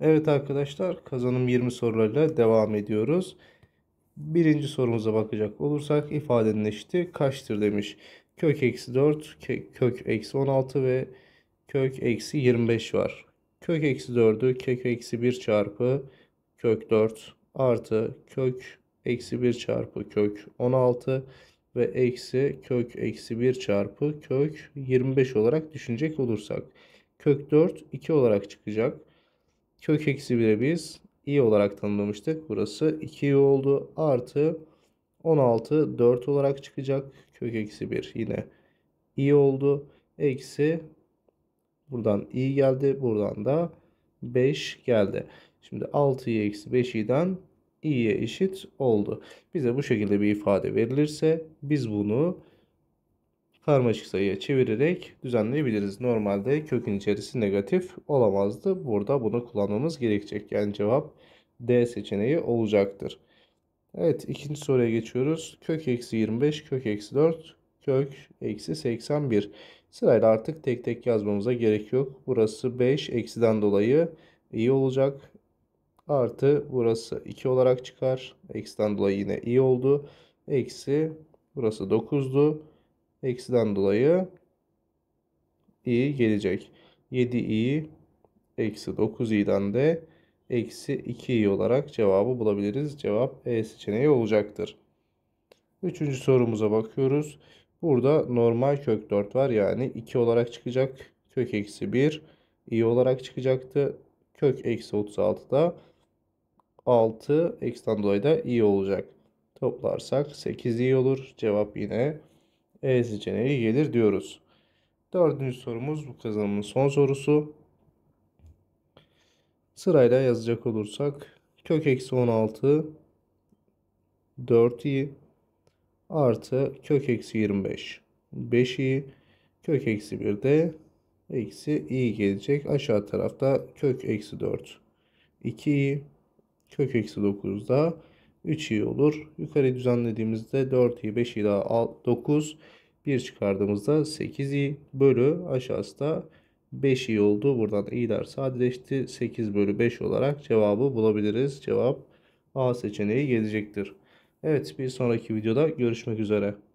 Evet arkadaşlar kazanım 20 sorularıyla devam ediyoruz. Birinci sorumuza bakacak olursak ifadenin eşiti kaçtır demiş. Kök eksi 4, kök eksi 16 ve kök eksi 25 var. Kök eksi 4'ü kök eksi 1 çarpı kök 4 artı kök eksi 1 çarpı kök 16 ve eksi kök eksi 1 çarpı kök 25 olarak düşünecek olursak. Kök 4 2 olarak çıkacak. Kök eksi 1'e biz i olarak tanımlamıştık. Burası 2i oldu. Artı 16 4 olarak çıkacak. Kök eksi 1 yine i oldu. Eksi buradan i geldi. Buradan da 5 geldi. Şimdi 6i eksi 5i'den i'ye eşit oldu. Bize bu şekilde bir ifade verilirse biz bunu karmaşık sayıya çevirerek düzenleyebiliriz. Normalde kökün içerisi negatif olamazdı. Burada bunu kullanmamız gerekecek. Yani cevap D seçeneği olacaktır. Evet ikinci soruya geçiyoruz. Kök eksi 25, kök eksi 4, kök eksi 81. Sırayla artık tek tek yazmamıza gerek yok. Burası 5 eksiden dolayı iyi olacak. Artı burası 2 olarak çıkar. Eksiden dolayı yine iyi oldu. Eksi burası 9'du. Eksiden dolayı i gelecek. 7i eksi 9i'den de eksi 2i olarak cevabı bulabiliriz. Cevap E seçeneği olacaktır. Üçüncü sorumuza bakıyoruz. Burada normal kök 4 var yani 2 olarak çıkacak. Kök eksi 1 i olarak çıkacaktı. Kök eksi 36 da 6 eksiden dolayı da i olacak. Toplarsak 8 i olur. Cevap yine e seçeneği gelir diyoruz. Dördüncü sorumuz bu kazanımın son sorusu. Sırayla yazacak olursak kök eksi 16 4i artı kök eksi 25 5i kök eksi 1 de eksi i gelecek. Aşağı tarafta kök eksi 4 2i kök eksi 9 da 3i olur. Yukarı düzenlediğimizde 4i 5i daha 9 1 çıkardığımızda 8i bölü aşağısı da 5i oldu. Buradan i'ler sadeleşti. 8 bölü 5 olarak cevabı bulabiliriz. Cevap A seçeneği gelecektir. Evet bir sonraki videoda görüşmek üzere.